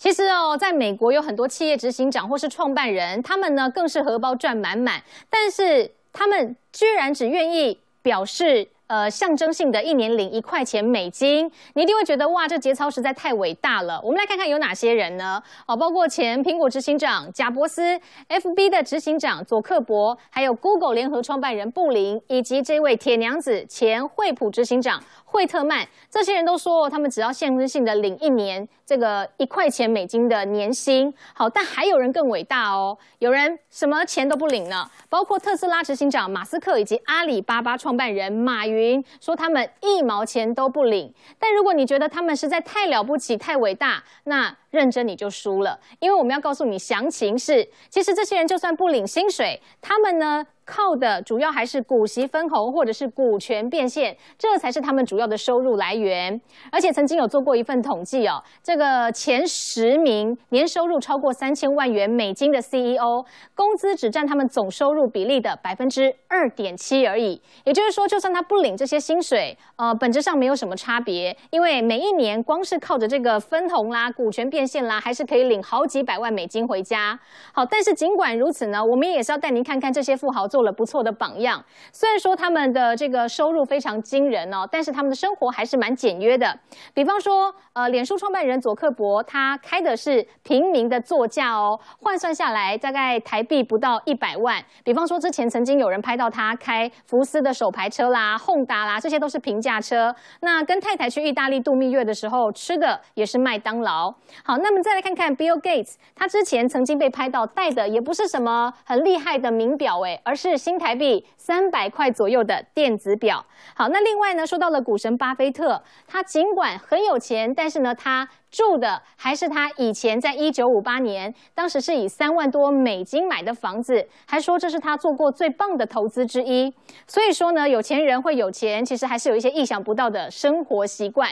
其实哦，在美国有很多企业执行长或是创办人，他们呢更是荷包赚满满，但是他们居然只愿意表示。呃，象征性的一年领一块钱美金，你一定会觉得哇，这节操实在太伟大了。我们来看看有哪些人呢？哦，包括前苹果执行长贾伯斯、F B 的执行长佐克伯，还有 Google 联合创办人布林，以及这位铁娘子前惠普执行长惠特曼。这些人都说他们只要象征性的领一年这个一块钱美金的年薪。好，但还有人更伟大哦，有人什么钱都不领呢？包括特斯拉执行长马斯克以及阿里巴巴创办人马云。云，说他们一毛钱都不领，但如果你觉得他们实在太了不起、太伟大，那认真你就输了，因为我们要告诉你详情是：其实这些人就算不领薪水，他们呢？靠的主要还是股息分红或者是股权变现，这才是他们主要的收入来源。而且曾经有做过一份统计哦，这个前十名年收入超过三千万元美金的 CEO，工资只占他们总收入比例的百分之二点七而已。也就是说，就算他不领这些薪水，呃，本质上没有什么差别，因为每一年光是靠着这个分红啦、股权变现啦，还是可以领好几百万美金回家。好，但是尽管如此呢，我们也是要带您看看这些富豪做。做了不错的榜样。虽然说他们的这个收入非常惊人哦，但是他们的生活还是蛮简约的。比方说，呃，脸书创办人佐克伯，他开的是平民的座驾哦，换算下来大概台币不到一百万。比方说，之前曾经有人拍到他开福斯的手牌车啦、轰达啦，这些都是平价车。那跟太太去意大利度蜜月的时候，吃的也是麦当劳。好，那么再来看看 Bill Gates，他之前曾经被拍到戴的也不是什么很厉害的名表哎，而是新台币三百块左右的电子表。好，那另外呢，说到了股神巴菲特，他尽管很有钱，但是呢，他住的还是他以前在一九五八年，当时是以三万多美金买的房子，还说这是他做过最棒的投资之一。所以说呢，有钱人会有钱，其实还是有一些意想不到的生活习惯。